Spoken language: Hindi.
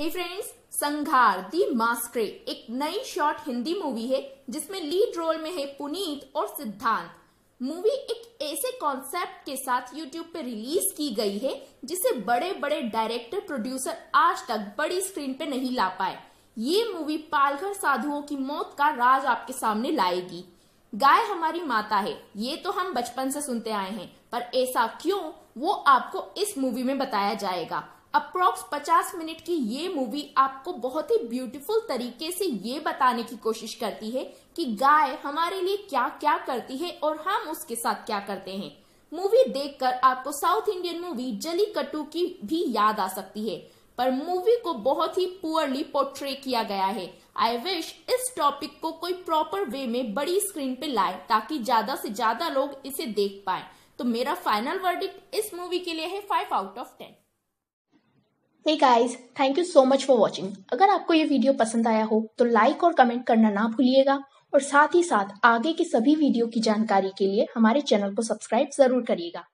हे फ्रेंड्स संघार दी मास्क्रे एक नई शॉर्ट हिंदी मूवी है जिसमें लीड रोल में है पुनीत और सिद्धांत मूवी एक ऐसे कॉन्सेप्ट के साथ यूट्यूब पे रिलीज की गई है जिसे बड़े बड़े डायरेक्टर प्रोड्यूसर आज तक बड़ी स्क्रीन पे नहीं ला पाए ये मूवी पालघर साधुओं की मौत का राज आपके सामने लाएगी गाय हमारी माता है ये तो हम बचपन से सुनते आए हैं पर ऐसा क्यों वो आपको इस मूवी में बताया जाएगा अप्रोक्स 50 मिनट की ये मूवी आपको बहुत ही ब्यूटीफुल तरीके से ये बताने की कोशिश करती है कि गाय हमारे लिए क्या क्या करती है और हम उसके साथ क्या करते हैं मूवी देखकर आपको साउथ इंडियन मूवी जली कट्टू की भी याद आ सकती है पर मूवी को बहुत ही पुअरली पोर्ट्रे किया गया है आई विश इस टॉपिक को कोई प्रॉपर वे में बड़ी स्क्रीन पे लाए ताकि ज्यादा से ज्यादा लोग इसे देख पाए तो मेरा फाइनल वर्डिक्ट इस मूवी के लिए है five out of ten hey guys thank you so much for watching अगर आपको ये वीडियो पसंद आया हो तो लाइक और कमेंट करना ना भूलिएगा और साथ ही साथ आगे की सभी वीडियो की जानकारी के लिए हमारे चैनल को सब्सक्राइब जरूर करिएगा